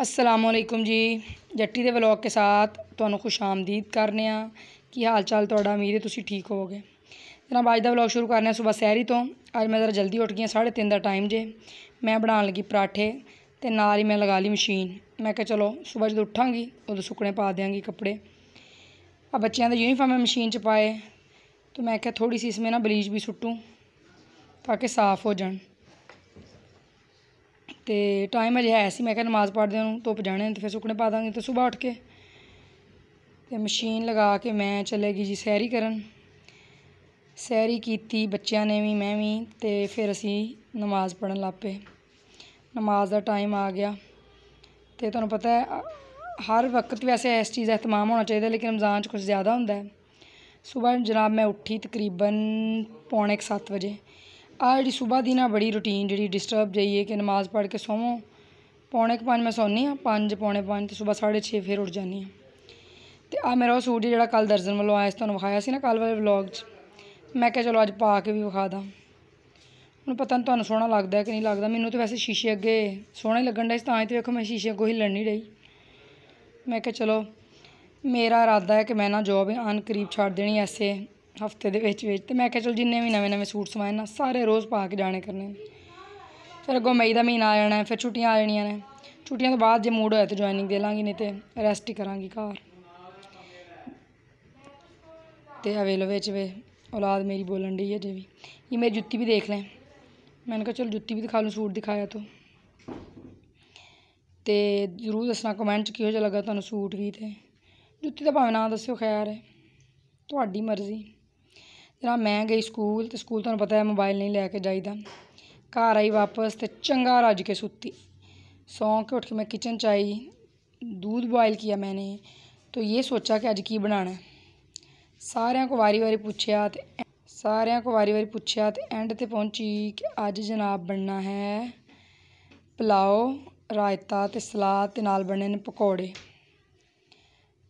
असलकुम ਜੀ ਜੱਟੀ ਦੇ ਵਲੌਗ ਕੇ ਸਾਥ ਤੁਹਾਨੂੰ ਖੁਸ਼ ਆਮਦੀਦ ਕਰਨੇ ਆ ਕੀ ਹਾਲ ਚਾਲ ਤੁਹਾਡਾ ਉਮੀਦ ਤੁਸੀਂ ਠੀਕ ਹੋਵੋਗੇ ਜਨਾਬ ਅੱਜ ਦਾ ਵਲੌਗ ਸ਼ੁਰੂ ਕਰਨਾ ਸਵੇਰ ਸਹਿਰੀ ਤੋਂ ਅੱਜ ਮੈਂ ਜ਼ਰਾ ਜਲਦੀ ਉੱਠ ਗਈ 3:30 ਦਾ ਟਾਈਮ ਜੇ ਮੈਂ ਬਣਾਉਣ ਲੱਗੀ ਪਰਾਠੇ ਤੇ ਨਾਲ ਹੀ ਮੈਂ ਲਗਾ ਲਈ ਮਸ਼ੀਨ ਮੈਂ ਕਿਹਾ ਚਲੋ ਸਵੇਰ ਜਦੋਂ ਉੱਠਾਂਗੀ ਉਦੋਂ ਸੁੱਕਣੇ ਪਾ ਦਿਆਂਗੀ ਕੱਪੜੇ ਆ ਬੱਚਿਆਂ ਦੇ ਯੂਨੀਫਾਰਮ ਮੈਂ ਮਸ਼ੀਨ 'ਚ ਪਾਏ ਤੇ ਮੈਂ ਕਿਹਾ ਥੋੜੀ ਸੀ ਇਸ ਮੇ ਨਾ ਬਲੀਚ ਵੀ ਸੁੱਟੂ ਤਾਂ ਕਿ ਸਾਫ਼ ਹੋ ਜਾਣ ਤੇ ਟਾਈਮ ਅਜੇ ਹੈ ਸੀ ਮੈਂ ਕਿਹਾ ਨਮਾਜ਼ ਪੜ੍ਹਦੇ ਨੂੰ ਧੁੱਪ ਜਾਣੇ ਤੇ ਫਿਰ ਸੁੱਕਣੇ ਪਾ ਦਾਂਗੇ ਤੇ ਸਵੇਰ ਉੱਠ ਕੇ ਤੇ ਮਸ਼ੀਨ ਲਗਾ ਕੇ ਮੈਂ ਚਲੇ ਗਈ ਜੀ ਸੈਰੀ ਕਰਨ ਸੈਰੀ ਕੀਤੀ ਬੱਚਿਆਂ ਨੇ ਵੀ ਮੈਂ ਵੀ ਤੇ ਫਿਰ ਅਸੀਂ ਨਮਾਜ਼ ਪੜਨ ਲੱਪੇ ਨਮਾਜ਼ ਦਾ ਟਾਈਮ ਆ ਗਿਆ ਤੇ ਤੁਹਾਨੂੰ ਪਤਾ ਹੈ ਹਰ ਵਕਤ ਵੈਸੇ ਇਸ ਚੀਜ਼ ਦਾ ਇhtਮਾਮ ਹੋਣਾ ਚਾਹੀਦਾ ਲੇਕਿਨ ਰਮਜ਼ਾਨ 'ਚ ਕੁਝ ਜ਼ਿਆਦਾ ਹੁੰਦਾ ਹੈ ਸਵੇਰ ਜਨਾਬ ਮੈਂ ਉੱਠੀ ਤਕਰੀਬਨ ਪੌਣੇ 7 ਵਜੇ ਆ ਜਿਹੜੀ ਸਵੇਰ ਦੀ ਨਾ ਬੜੀ ਰੁਟੀਨ ਜਿਹੜੀ ਡਿਸਟਰਬ ਜਾਈਏ ਕਿ ਨਮਾਜ਼ ਪੜ੍ਹ ਕੇ ਸੋਵੋ ਪੌਣੇ ਕੁ ਪੰਜ ਮੈਂ ਸੌਂਦੀ ਆ ਪੰਜ ਪੌਣੇ ਪੰਜ ਤੇ ਸਵੇਰ 6:30 ਫਿਰ ਉੱਠ ਜਾਂਦੀ ਆ ਤੇ ਆ ਮੇਰਾ ਉਹ ਸੂਟ ਜਿਹੜਾ ਕੱਲ ਦਰਜਨ ਵੱਲੋਂ ਆਇਆ ਸੀ ਤੁਹਾਨੂੰ ਵਿਖਾਇਆ ਸੀ ਨਾ ਕੱਲ ਵਾਲੇ ਵਲੌਗ 'ਚ ਮੈਂ ਕਿਹਾ ਚਲੋ ਅੱਜ ਪਾ ਕੇ ਵੀ ਵਿਖਾ ਦਾਂ ਹੁਣ ਪਤਾ ਨਹੀਂ ਤੁਹਾਨੂੰ ਸੋਹਣਾ ਲੱਗਦਾ ਕਿ ਨਹੀਂ ਲੱਗਦਾ ਮੈਨੂੰ ਤਾਂ ਵੈਸੇ ਸ਼ੀਸ਼ੇ ਅੱਗੇ ਸੋਹਣਾ ਹੀ ਲੱਗਣ ਦਾ ਸੀ ਤਾਂ ਹੀ ਤੇ ਵੇਖੋ ਮੈਂ ਸ਼ੀਸ਼ੇ ਅੱਗੇ ਹਿੱਲਣ ਨਹੀਂ ਰਹੀ ਮੈਂ ਕਿਹਾ ਚਲੋ ਮੇਰਾ ਇਰਾਦਾ ਹੈ ਕਿ ਮੈਂ ਨਾ ਜੋਬ ਅਨਕਰੀਬ ਕਰੀਬ ਛੱਡ ਦੇਣੀ ਐਸੇ ਹਫਤੇ ਦੇ ਵਿੱਚ ਵਿੱਚ ਤੇ ਮੈਂ ਕਿਹਾ ਚਲ ਜਿੰਨੇ ਵੀ ਨਵੇਂ ਨਵੇਂ ਸੂਟ ਸਵਾਏ ਨਾ ਸਾਰੇ ਰੋਜ਼ ਪਾ ਕੇ ਜਾਣੇ ਕਰਨੇ ਫਿਰ ਅਗੋ ਮਈ ਦਾ ਮਹੀਨਾ ਆ ਜਾਣਾ ਫਿਰ ਛੁੱਟੀਆਂ ਆ ਜਾਣੀਆਂ ਨੇ ਛੁੱਟੀਆਂ ਤੋਂ ਬਾਅਦ ਜੇ ਮੂਡ ਹੋਇਆ ਤੇ ਜੁਆਇਨਿੰਗ ਦੇ ਲਾਂਗੀ ਨਹੀਂ ਤੇ ਰੈਸਟ ਹੀ ਕਰਾਂਗੀ ਘਰ ਤੇ ਅਵੇਲ ਵਿੱਚ ਵੇ ਔਲਾਦ ਮੇਰੀ ਬੋਲਣ ਡਈ ਹੈ ਜੇ ਵੀ ਇਹ ਮੇਰੀ ਜੁੱਤੀ ਵੀ ਦੇਖ ਲੈ ਮੈਂ ਕਿਹਾ ਚਲ ਜੁੱਤੀ ਵੀ ਦਿਖਾ ਲੂੰ ਸੂਟ ਦਿਖਾਇਆ ਤੋ ਤੇ ਜ਼ਰੂਰ ਦੱਸਣਾ ਕਮੈਂਟ 'ਚ ਕਿਹੋ ਜਿਹਾ ਲੱਗਾ ਤੁਹਾਨੂੰ ਸੂਟ ਵੀ ਤੇ ਜੁੱਤੀ ਦਾ ਭਾਵੇਂ ਨਾ ਦੱਸਿਓ ਖੈਰ ਹੈ ਤੁਹਾਡੀ ਮਰਜ਼ੀ ਜਰਾ ਮੈਂ ਗਈ ਸਕੂਲ ਤੇ ਸਕੂਲ ਤੁਹਾਨੂੰ ਪਤਾ ਹੈ ਮੋਬਾਈਲ ਨਹੀਂ ਲੈ ਕੇ ਜਾਈਦਾ ਘਰ ਆਈ ਵਾਪਸ ਤੇ ਚੰਗਾ ਰੱਜ ਕੇ ਸੁੱਤੀ ਸੌਂ ਕੇ ਉੱਠ ਕੇ ਮੈਂ ਕਿਚਨ ਚ ਆਈ ਦੁੱਧ ਬੋਇਲ ਕੀਤਾ ਮੈਨੇ ਤੋ ਇਹ ਸੋਚਾ ਕਿ ਅੱਜ ਕੀ ਬਣਾਣਾ ਸਾਰਿਆਂ ਕੋ ਵਾਰੀ-ਵਾਰੀ ਪੁੱਛਿਆ ਤੇ ਸਾਰਿਆਂ ਕੋ ਵਾਰੀ-ਵਾਰੀ ਪੁੱਛਿਆ ਤੇ ਐਂਡ ਤੇ ਪਹੁੰਚੀ ਕਿ ਅੱਜ ਜਨਾਬ ਬਣਨਾ ਹੈ ਪਲਾਓ ਰਾਇਤਾ ਤੇ ਸਲਾਦ ਤੇ ਨਾਲ ਬਣਨੇ ਨੇ ਪਕੌੜੇ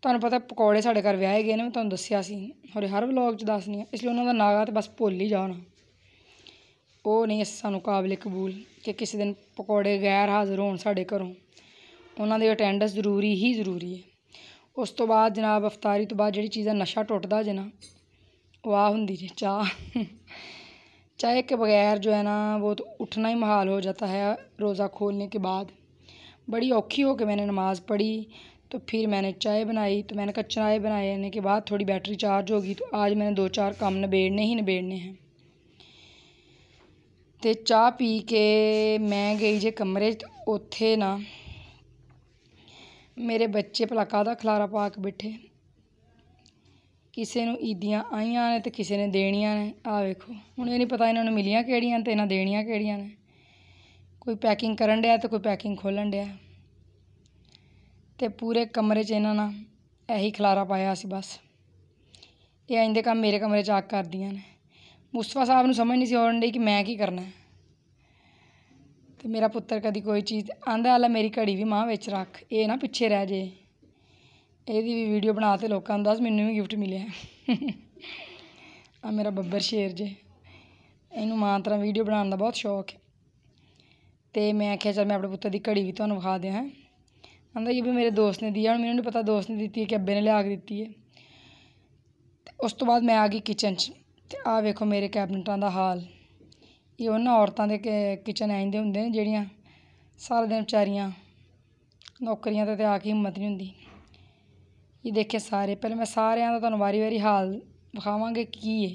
ਤੁਹਾਨੂੰ ਪਤਾ ਪਕੌੜੇ ਸਾਡੇ ਘਰ ਵਿਆਹੇ ਗਏ ਨੇ ਮੈਂ ਤੁਹਾਨੂੰ ਦੱਸਿਆ ਸੀ ਹੋਰ ਹਰ ਵਲੌਗ 'ਚ ਦੱਸਨੀ ਆ ਇਸ ਲਈ ਉਹਨਾਂ ਦਾ ਨਾਗਾ ਤੇ ਬਸ ਭੁੱਲ ਹੀ ਜਾਣਾ ਉਹ ਨਹੀਂ ਸਾਨੂੰ ਕਾਬਲੇ ਕਬੂਲ ਕਿ ਕਿਸੇ ਦਿਨ ਪਕੌੜੇ ਗੈਰ ਹਾਜ਼ਰ ਹੋਣ ਸਾਡੇ ਘਰੋਂ ਉਹਨਾਂ ਦੀ ਅਟੈਂਡੈਂਸ ਜ਼ਰੂਰੀ ਹੀ ਜ਼ਰੂਰੀ ਹੈ ਉਸ ਤੋਂ ਬਾਅਦ ਜਨਾਬ ਅਫਤਾਰੀ ਤੋਂ ਬਾਅਦ ਜਿਹੜੀ ਚੀਜ਼ਾਂ ਨਸ਼ਾ ਟੁੱਟਦਾ ਜੇ ਨਾ ਉਹ ਆ ਹੁੰਦੀ ਜੀ ਚਾਹ ਕੇ के ਜੋ ਹੈ ਨਾ ਉਹ ਤਾਂ ਉੱਠਣਾ ਹੀ ਮਹਾਲ ਹੋ ਜਾਂਦਾ ਹੈ ਰੋਜ਼ਾ ਖੋਲਣੇ ਕੇ ਬਾਅਦ ਬੜੀ ਔਖੀ ਹੋ ਕੇ ਮੈਨੇ ਨਮਾਜ਼ ਪੜ੍ਹੀ तो फिर मैंने चाय बनाई तो मैंने कहा चाय बनाने के बाद थोड़ी बैटरी चार्ज होगी तो आज मैंने दो चार काम नबेड़ने ही नबेड़ने हैं ਤੇ ਚਾਹ ਪੀ ਕੇ ਮੈਂ ਗਈ ਜੇ ਕਮਰੇ ਉੱਥੇ ਨਾ ਮੇਰੇ ਬੱਚੇ ਭਲਾ ਕਾਹਦਾ ਖਲਾਰਾ ਪਾ ਕੇ ਬਿਠੇ ਕਿਸੇ ਨੂੰ ਈਦੀਆਂ ਆਈਆਂ ਨੇ ਤੇ ਕਿਸੇ ਨੇ ਦੇਣੀਆਂ ਨੇ ਆ ਵੇਖੋ ਹੁਣ ਇਹ ਨਹੀਂ ਪਤਾ ਇਹਨਾਂ ਨੂੰ ਮਿਲੀਆਂ ਕਿਹੜੀਆਂ ਤੇ ਇਹਨਾਂ ਦੇਣੀਆਂ ਕਿਹੜੀਆਂ ਨੇ ਕੋਈ ਪੈਕਿੰਗ ਕਰਨ ਡਿਆ ਤੇ ਕੋਈ ਪੈਕਿੰਗ ਖੋਲਣ ਡਿਆ ਤੇ ਪੂਰੇ ਕਮਰੇ 'ਚ ਇਹਨਾਂ ਨਾਲ ਇਹੀ ਖਲਾਰਾ ਪਾਇਆ ਸੀ ਬਸ ਇਹ ਆਂਦੇ ਕੰਮ ਮੇਰੇ ਕਮਰੇ 'ਚ ਆ ਕਰਦੀਆਂ ਨੇ ਮੁਸਤਫਾ ਸਾਹਿਬ ਨੂੰ ਸਮਝ ਨਹੀਂ ਸੀ ਆਉਣ ਦੀ ਕਿ ਮੈਂ ਕੀ ਕਰਨਾ ਤੇ ਮੇਰਾ ਪੁੱਤਰ ਕਦੀ ਕੋਈ ਚੀਜ਼ ਆਂਦਾ ਆਲਾ ਮੇਰੀ ਘੜੀ ਵੀ ਮਾਂ ਵਿੱਚ ਰੱਖ ਇਹ ਨਾ ਪਿੱਛੇ ਰਹਿ ਜੇ ਇਹਦੀ ਵੀ ਵੀਡੀਓ ਬਣਾ ਤੇ ਲੋਕਾਂ ਨੂੰ ਦੱਸ ਮੈਨੂੰ ਵੀ ਗਿਫਟ ਮਿਲਿਆ ਆ ਮੇਰਾ ਬੱਬਰ ਸ਼ੇਰ ਜੇ ਇਹਨੂੰ ਮਾਂ ਤਰ੍ਹਾਂ ਵੀਡੀਓ ਬਣਾਉਣ ਦਾ ਬਹੁਤ ਸ਼ੌਕ ਹੈ ਤੇ ਮੈਂ ਆਖਿਆ ਚਲ ਮੈਂ ਆਪਣੇ ਪੁੱਤਰ ਦੀ ਘੜੀ ਵੀ ਤੁਹਾਨੂੰ ਵਿਖਾ ਦਿਆਂ मतलब ये भी मेरे दोस्त ने दिया और मैंने नहीं पता दोस्त ने दी है कि अबे ने लिया आग दी है उस तो बाद मैं आ गई किचन च आखो मेरे कैबिनेटा का हाल ये ना औरतों के किचन आते होंगे जड़िया सारा दिन बेचारिया नौकरियां तो आके हिम्मत नहीं होंगी ये देखे सारे पहले मैं सारे का तुम वारी वारी हाल विखावे की है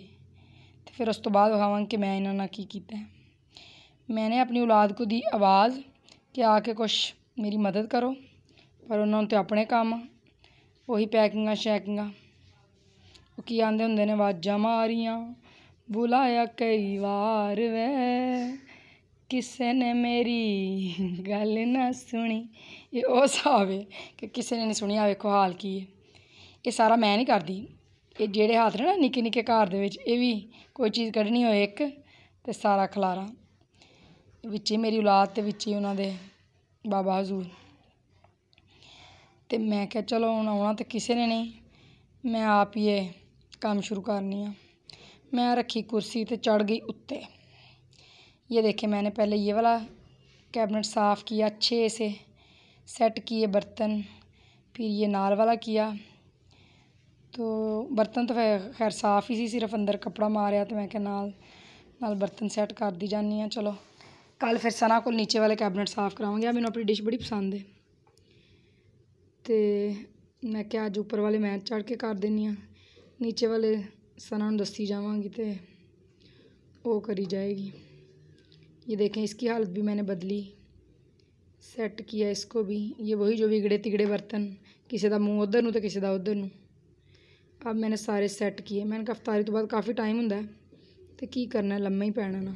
तो फिर उस तो बाद विखाव कि मैं इन्होंने की किया मैंने अपनी औलाद को दी आवाज़ कि आके कुछ मेरी मदद करो ਪਰ ਉਹਨਾਂ ਨੂੰ ਤੇ ਆਪਣੇ ਕੰਮ ਉਹੀ ਪੈਕਿੰਗਾਂ ਸ਼ੈਕਿੰਗਾਂ ਉਹ ਕੀ ਆਂਦੇ ਹੁੰਦੇ ਨੇ ਆਵਾਜ਼ਾਂ ਮਾਰੀਆਂ ਬੁਲਾਇਆ ਕਈ ਵਾਰ ਵੇ ਕਿਸੇ ਨੇ ਮੇਰੀ ਗੱਲ ਨਾ ਸੁਣੀ ਇਹ ਉਹ ਸਾਵੇ ਕਿ ਕਿਸੇ ਨੇ ਨਹੀਂ ਸੁਣੀ ਆ ਵੇਖੋ ਹਾਲ ਕੀ ਹੈ ਇਹ ਸਾਰਾ ਮੈਂ ਨਹੀਂ ਕਰਦੀ ਇਹ ਜਿਹੜੇ ਹੱਥ ਨੇ ਨਾ ਨਿੱਕੇ ਨਿੱਕੇ ਘਰ ਦੇ ਵਿੱਚ ਇਹ ਵੀ ਕੋਈ ਚੀਜ਼ ਕੱਢਣੀ ਹੋਏ ਇੱਕ ਤੇ ਸਾਰਾ ਖਲਾਰਾ ਵਿੱਚ ਹੀ ਮੇਰੀ ਔਲਾਦ ਤੇ ਵਿੱਚ ਹੀ ਉਹਨਾਂ ਦੇ ਬਾਬਾ ਹਜ਼ੂਰ तो मैं क्या चलो हूँ आना तो किसी ने नहीं मैं आप ही काम शुरू करनी हाँ मैं रखी कुर्सी तो चढ़ गई उत्ते ये देखे मैंने पहले ये वाला कैबिनेट साफ़ किया अच्छे से सेट किए बर्तन फिर ये नाल वाला किया तो बर्तन तो खैर साफ़ ही सी सिर्फ अंदर कपड़ा मारिया तो मैं क्या नाल नाल बर्तन सेट कर दी जानी हाँ चलो कल फिर सना को नीचे वाले कैबिनेट साफ़ कराऊंगी मैंने अपनी डिश बड़ी पसंद है ਤੇ ਮੈਂ ਕਿਹਾ ਅੱਜ ਉੱਪਰ ਵਾਲੇ ਮੈਂ ਚੜ ਕੇ ਕਰ ਦਿੰਨੀ ਆ ਨੀਚੇ ਵਾਲੇ ਸਨਾਂ ਨੂੰ ਦੱਸੀ ਜਾਵਾਂਗੀ ਤੇ ਉਹ ਕਰੀ ਜਾਏਗੀ ਇਹ ਦੇਖੇ ਇਸ ਕੀ ਹਾਲਤ ਵੀ ਮੈਂ ਬਦਲੀ ਸੈੱਟ ਕੀਆ ਇਸ ਕੋ ਵੀ ਇਹ ਵਹੀ ਜੋ ਵਿਗੜੇ ਤਿਗੜੇ ਬਰਤਨ ਕਿਸੇ ਦਾ ਮੂੰਹ ਉਧਰ ਨੂੰ ਤੇ ਕਿਸੇ ਦਾ ਉਧਰ ਨੂੰ ਆ ਮੈਂ ਸਾਰੇ ਸੈੱਟ ਕੀਏ ਮੈਂ ਕਫਤਾਰੀ ਤੋਂ ਬਾਅਦ ਕਾਫੀ ਟਾਈਮ ਹੁੰਦਾ ਤੇ ਕੀ ਕਰਨਾ ਲੰਮਾ ਹੀ ਪੈਣਾ ਨਾ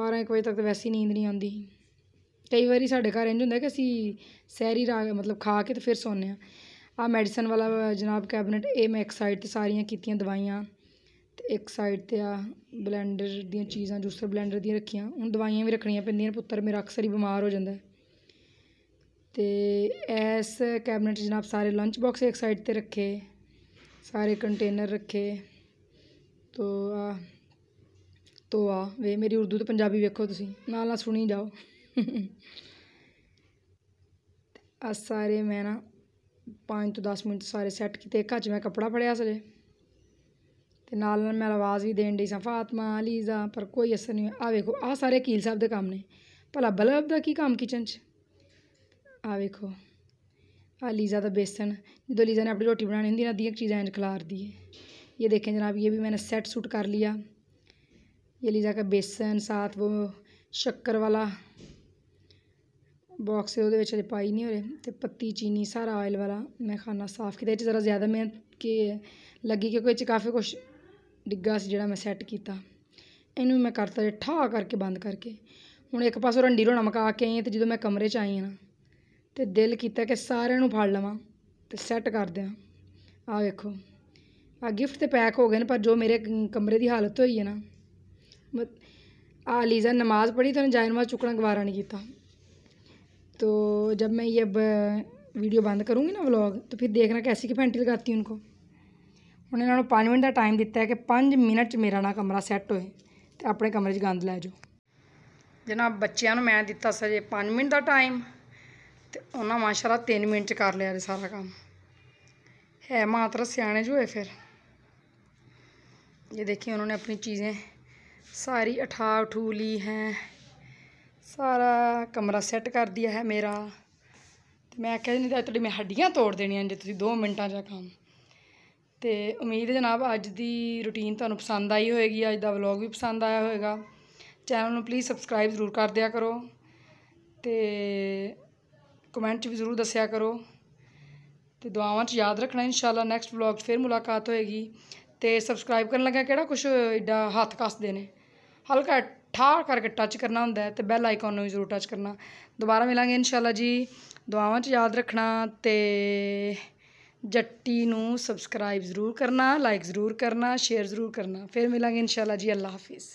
12 1 ਵਜੇ ਤੱਕ ਤਾਂ ਵੈਸੀ ਨੀਂਦ ਨਹੀਂ ਆਉਂਦੀ ਕਈ ਵਾਰੀ ਸਾਡੇ ਘਰ ਇੰਜ ਹੁੰਦਾ ਕਿ ਅਸੀਂ ਸਹਿਰੀ ਰਾਗ ਮਤਲਬ ਖਾ ਕੇ ਤੇ ਫਿਰ ਸੌਂਦੇ ਆ ਆ ਮੈਡੀਸਨ ਵਾਲਾ ਜਨਾਬ ਕੈਬਨਟ ਇਹ ਮੈਂ ਇੱਕ ਸਾਈਡ 'ਤੇ ਸਾਰੀਆਂ ਕੀਤੀਆਂ ਦਵਾਈਆਂ ਤੇ ਇੱਕ ਸਾਈਡ 'ਤੇ ਆ ਬਲੈਂਡਰ ਦੀਆਂ ਚੀਜ਼ਾਂ ਜੂਸਰ ਬਲੈਂਡਰ ਦੀਆਂ ਰੱਖੀਆਂ ਹੁਣ ਦਵਾਈਆਂ ਵੀ ਰੱਖਣੀਆਂ ਪੈਂਦੀਆਂ ਪੁੱਤਰ ਮੇਰਾ ਅਕਸਰ ਹੀ ਬਿਮਾਰ ਹੋ ਜਾਂਦਾ ਤੇ ਐਸ ਕੈਬਨਟ ਜਨਾਬ ਸਾਰੇ ਲੰਚ ਬਾਕਸ ਇੱਕ ਸਾਈਡ 'ਤੇ ਰੱਖੇ ਸਾਰੇ ਕੰਟੇਨਰ ਰੱਖੇ ਤੋ ਆ ਤੋ ਆ ਵੇ ਮੇਰੀ ਉਰਦੂ ਤੇ ਪੰਜਾਬੀ ਵੇਖੋ ਤੁਸੀਂ ਨਾਲ ਨਾਲ ਸੁਣੀ ਜਾਓ ਆ ਸਾਰੇ ਮੈਂ ਨਾ 5 ਤੋਂ 10 ਮਿੰਟ ਸਾਰੇ ਸੈੱਟ ਕੀਤੇ ਘੱਜ ਮੈਂ ਕੱਪੜਾ ਫੜਿਆ ਸਲੇ ਤੇ ਨਾਲ ਨਾਲ ਮੈਂ ਆਵਾਜ਼ ਵੀ ਦੇਣ ਦੀ ਸਾਂ ਫਾਤਮਾ ਅਲੀਜ਼ਾ ਪਰ ਕੋਈ ਅਸਰ ਨਹੀਂ ਆ ਵੇਖੋ ਆ ਸਾਰੇ ਕੀਲ ਸਾਹਿਬ ਦੇ ਕੰਮ ਨੇ ਭਲਾ ਬਲਬ ਦਾ ਕੀ ਕੰਮ ਕਿਚਨ 'ਚ ਆ ਵੇਖੋ ਆ ਲੀਜ਼ਾ ਦਾ ਬੇਸਨ ਜਦੋਂ ਲੀਜ਼ਾ ਨੇ ਆਪਣੀ ਰੋਟੀ ਬਣਾਣੀ ਹੁੰਦੀ ਨਾ ਦੀਆਂ ਚੀਜ਼ਾਂ ਇੰਜ ਖਿਲਾਰਦੀ ਹੈ ਇਹ ਦੇਖੇ ਜਨਾਬ ਇਹ ਵੀ मैंने ਸੈੱਟ ਸੂਟ ਕਰ ਲਿਆ ਇਹ लीजा ਦਾ बेसन ਸਾਥ ਉਹ ਸ਼ੱਕਰ ਵਾਲਾ ਬਾਕਸ ਉਹਦੇ ਵਿੱਚ ਅਜੇ ਪਾਈ ਨਹੀਂ ਹੋਰੇ ਤੇ ਪੱਤੀ ਚੀਨੀ ਸਾਰਾ ਆਇਲ ਵਾਲਾ ਮੈਂ ਖਾਣਾ ਸਾਫ਼ ਕੀਤਾ ਇਹ ਜ਼ਰਾ ਜ਼ਿਆਦਾ ਮੈਂ ਕਿ ਲੱਗੀ ਕਿ ਕੋਈ 'ਚ ਕਾਫੀ ਕੁਝ ਡਿੱਗਾ ਸੀ ਜਿਹੜਾ ਮੈਂ ਸੈੱਟ ਕੀਤਾ ਇਹਨੂੰ ਮੈਂ ਕਰਤਾ ਠਾ ਕਰਕੇ ਬੰਦ ਕਰਕੇ ਹੁਣ ਇੱਕ ਪਾਸੋਂ ਰੰਡੀ ਰੋਣਾ ਮਕਾ ਕੇ ਆਈ ਤੇ ਜਦੋਂ ਮੈਂ ਕਮਰੇ 'ਚ ਆਈ ਹਾਂ ਨਾ ਤੇ ਦਿਲ ਕੀਤਾ ਕਿ ਸਾਰਿਆਂ ਨੂੰ ਫੜ ਲਵਾਂ ਤੇ ਸੈੱਟ ਕਰ ਦਿਆਂ ਆ ਵੇਖੋ ਆ ਗਿਫਟ ਤੇ ਪੈਕ ਹੋ ਗਏ ਨੇ ਪਰ ਜੋ ਮੇਰੇ ਕਮਰੇ ਦੀ ਹਾਲਤ ਹੋਈ ਹੈ ਨਾ ਆ ਲੀਜ਼ਾ ਨਮਾਜ਼ ਪੜ੍ਹੀ ਤਾਂ ਜਾਇਨਵਾ ਨਮਾਜ਼ ਚੁੱਕਣਾ ਗਵਾਰਾ ਨਹੀਂ ਕੀਤਾ तो जब मैं ये वीडियो बंद करूँगी ना व्लॉग तो फिर देखना कैसी की घंटी लगाती उनको ਹੁਣ ਇਹਨਾਂ ਨੂੰ 5 ਮਿੰਟ ਦਾ ਟਾਈਮ ਦਿੱਤਾ ਹੈ ਕਿ 5 ਮਿੰਟ 'ਚ ਮੇਰਾ ਨਾ ਕਮਰਾ ਸੈੱਟ ਹੋਏ ਤੇ ਆਪਣੇ ਕਮਰੇ 'ਚ ਗੰਦ ਲੈ ਜਾਓ ਜਨਾਬ ਬੱਚਿਆਂ ਨੂੰ ਮੈਂ ਦਿੱਤਾ ਸਰ ਇਹ 5 ਮਿੰਟ ਦਾ ਟਾਈਮ ਤੇ ਉਹਨਾਂ ਮਾਸ਼ਾਅੱਲਾ 3 ਮਿੰਟ 'ਚ ਕਰ ਲਿਆ ਸਾਰਾ ਕੰਮ ਹੈ ਮਾਤਰ ਸਿਆਣੇ ਜੋ ਹੈ ਫਿਰ ये देखिए उन्होंने अपनी चीज़ें सारी उठा उठू ली हैं ਸਾਰਾ ਕਮਰਾ ਸੈੱਟ ਕਰ ਦਿਆ ਹੈ ਮੇਰਾ ਤੇ ਮੈਂ ਕਿਹਾ ਨਹੀਂ ਤਾਂ ਤੁਹਾਡੀ ਮੈਂ ਹੱਡੀਆਂ ਤੋੜ ਦੇਣੀਆਂ ਜੇ ਤੁਸੀਂ 2 ਮਿੰਟਾਂ ਦਾ ਕੰਮ ਤੇ ਉਮੀਦ ਹੈ ਜਨਾਬ ਅੱਜ ਦੀ ਰੁਟੀਨ ਤੁਹਾਨੂੰ ਪਸੰਦ ਆਈ ਹੋਏਗੀ ਅੱਜ ਦਾ ਵਲੌਗ ਵੀ ਪਸੰਦ ਆਇਆ ਹੋਏਗਾ ਚੈਨਲ ਨੂੰ ਪਲੀਜ਼ ਸਬਸਕ੍ਰਾਈਬ ਜ਼ਰੂਰ ਕਰ ਦਿਆ ਕਰੋ ਤੇ ਕਮੈਂਟ ਵੀ ਜ਼ਰੂਰ ਦੱਸਿਆ ਕਰੋ ਤੇ ਦੁਆਵਾਂ 'ਚ ਯਾਦ ਰੱਖਣਾ ਇਨਸ਼ਾਅੱਲਾ ਨੈਕਸਟ ਵਲੌਗ 'ਚ ਮੁਲਾਕਾਤ ਹੋਏਗੀ ਤੇ ਸਬਸਕ੍ਰਾਈਬ ਕਰਨ ਲੱਗਾ ਕਿਹੜਾ ਕੁਝ ਐਡਾ ਹੱਥ ਕੱਸਦੇ ਨੇ ਹਲਕਾ ਠਾ ਕਰਕੇ ਟੱਚ ਕਰਨਾ ਹੁੰਦਾ ਤੇ ਬੈਲ ਆਈਕਨ ਨੂੰ ਜ਼ਰੂਰ ਟੱਚ ਕਰਨਾ ਦੁਬਾਰਾ ਮਿਲਾਂਗੇ ਇਨਸ਼ਾਅੱਲਾ ਜੀ ਦੁਆਵਾਂ 'ਚ ਯਾਦ ਰੱਖਣਾ ਤੇ ਜੱਟੀ ਨੂੰ ਸਬਸਕ੍ਰਾਈਬ ਜ਼ਰੂਰ ਕਰਨਾ ਲਾਈਕ ਜ਼ਰੂਰ ਕਰਨਾ ਸ਼ੇਅਰ ਜ਼ਰੂਰ ਕਰਨਾ ਫਿਰ ਮਿਲਾਂਗੇ ਇਨਸ਼ਾਅੱਲਾ ਜੀ ਅੱਲਾ ਹਾਫਿਜ਼